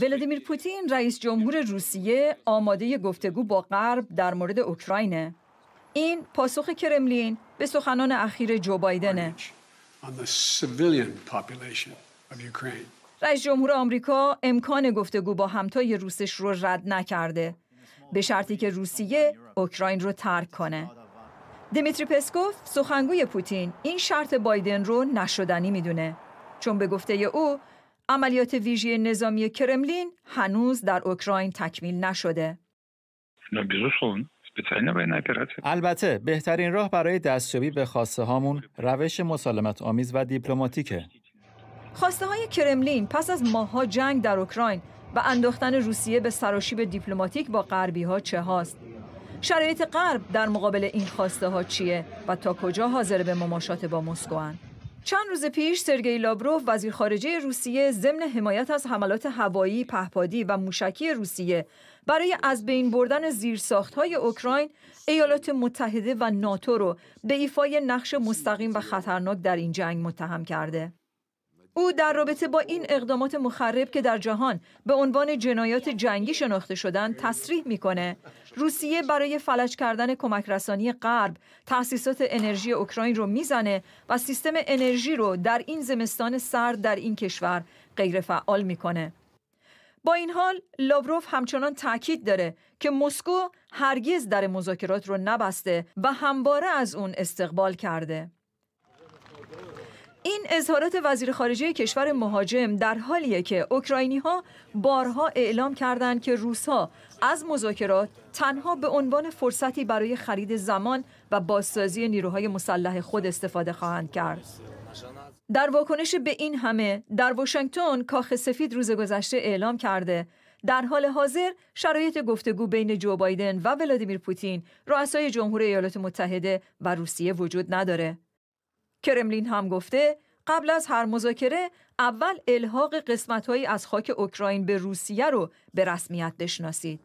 ولادیمیر پوتین رئیس جمهور روسیه آماده گفتگو با غرب در مورد اوکراینه. این پاسخ کرملین به سخنان اخیر جو بایدنه. رئیس جمهور آمریکا امکان گفتگو با همتای روسش رو رد نکرده به شرطی که روسیه اوکراین رو ترک کنه. دمیتری پسکوف سخنگوی پوتین این شرط بایدن رو نشدنی میدونه چون به گفته او عملیات ویژه نظامی کرملین هنوز در اوکراین تکمیل نشده. البته بهترین راه برای دستیابی به خواسته هامون روش مسالمت آمیز و دیپلماتیکه. خواسته های کرملین پس از ماها جنگ در اوکراین و انداختن روسیه به سراشیب دیپلماتیک با غربی ها چه هاست؟ شرایط غرب در مقابل این خواسته ها چیه و تا کجا حاضر به مماشات با مسکو چند روز پیش سرگئی لابروف وزیر خارجه روسیه ضمن حمایت از حملات هوایی، پهپادی و موشکی روسیه برای از بین بردن زیرساخت‌های اوکراین، ایالات متحده و ناتو را به ایفای نقش مستقیم و خطرناک در این جنگ متهم کرده. او در رابطه با این اقدامات مخرب که در جهان به عنوان جنایات جنگی شناخته شدن تصریح میکنه روسیه برای فلج کردن کمک رسانی غرب تأسیسات انرژی اوکراین رو میزنه و سیستم انرژی رو در این زمستان سرد در این کشور غیر فعال میکنه با این حال لاوروف همچنان تاکید داره که مسکو هرگز در مذاکرات رو نبسته و همواره از اون استقبال کرده این اظهارات وزیر خارجه کشور مهاجم در حالیه که اوکراینی ها بارها اعلام کردند که روس ها از مذاکرات تنها به عنوان فرصتی برای خرید زمان و بازسازی نیروهای مسلح خود استفاده خواهند کرد. در واکنش به این همه در واشنگتن کاخ سفید روز گذشته اعلام کرده در حال حاضر شرایط گفتگو بین جو بایدن و ولادیمیر پوتین رؤسای جمهور ایالات متحده و روسیه وجود نداره کرملین هم گفته قبل از هر مذاکره اول الحاق قسمتهایی از خاک اوکراین به روسیه رو به رسمیت بشناسید.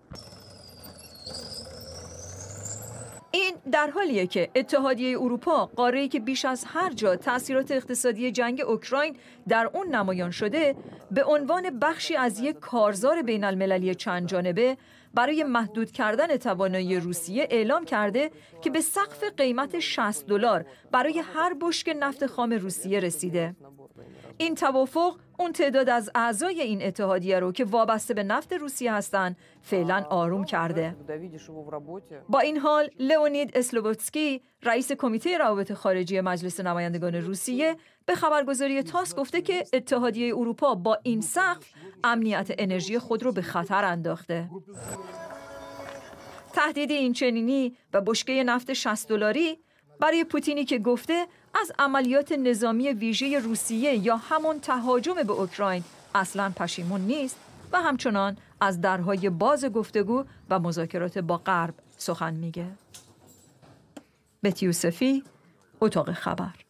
این در حالیه که اتحادیه اروپا قاره‌ای که بیش از هر جا تاثیرات اقتصادی جنگ اوکراین در اون نمایان شده به عنوان بخشی از یک کارزار بین المللی چند جانبه برای محدود کردن توانایی روسیه اعلام کرده که به سقف قیمت 60 دلار برای هر بشک نفت خام روسیه رسیده. این توافق اون تعداد از اعضای این اتحادیه رو که وابسته به نفت روسیه هستند فعلا آروم کرده. با این حال لئونید اسلوبوتسکی رئیس کمیته روابط خارجی مجلس نمایندگان روسیه به خبرگزاری تاس گفته که اتحادیه اروپا با این سقف امنیت انرژی خود رو به خطر انداخته. تهدید این چنینی و بشکه نفت 60 دلاری برای پوتینی که گفته از عملیات نظامی ویژه روسیه یا همون تهاجم به اوکراین اصلا پشیمون نیست و همچنان از درهای باز گفتگو و مذاکرات با غرب سخن میگه. بت اتاق خبر